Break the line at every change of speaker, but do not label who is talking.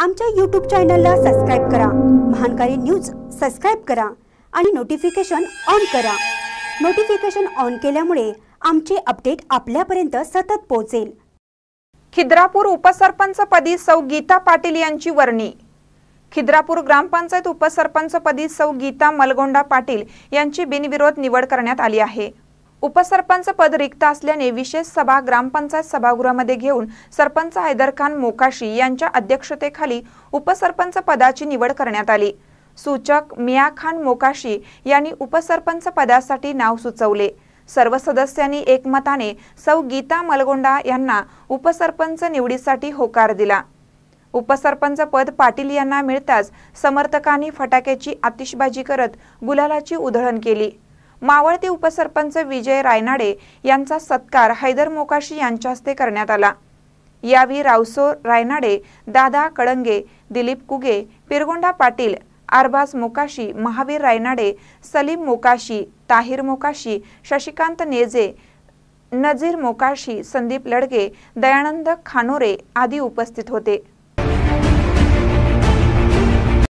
आमच्या यूट्यूब चॅनलला सबस्क्राईब करा महानकारी न्यूज सबस्क्राईब करा आणि नोटिफिकेशन ऑन करा नोटिफिकेशन ऑन केल्यामुळे आमचे अपडेट
आपल्यापर्यंत सतत पोहोचेल खिद्रापूर उपसरपंच पदी सौ गीता पाटील यांची वर्णी खिद्रापूर ग्रामपंचायत उपसरपंचपदी सौ गीता मलगोंडा पाटील यांची बिनविरोध निवड करण्यात आली आहे उपसरपंच पद रिक्त असल्याने विशेष सभा ग्रामपंचायत सभागृहामध्ये घेऊन सरपंच हैदर खान मोकाशी यांच्या अध्यक्षतेखाली उपसरपंच पदाची निवड करण्यात आली सूचक मिया खान मोकाशी यांनी उपसरपंच पदासाठी नाव सुचवले सर्व सदस्यांनी एकमताने सौ गीता मलगोंडा यांना उपसरपंच निवडीसाठी होकार दिला उपसरपंच पद पाटील यांना मिळताच समर्थकांनी फटाक्याची आतिषबाजी करत गुलालाची उधळण केली मावळती उपसरपंच विजय रायनाडे यांचा सत्कार हैदर मोकाशी यांच्या हस्ते करण्यात आला यावेळी रावसो रायनाडे दादा कडंगे दिलीप कुगे पिरगोंडा पाटील आरबास मोकाशी महावीर रायनाडे सलीम मोकाशी ताहिर मोकाशी शशिकांत नेजे नजीर मोकाशी संदीप लडगे दयानंद खानोरे आदी उपस्थित होते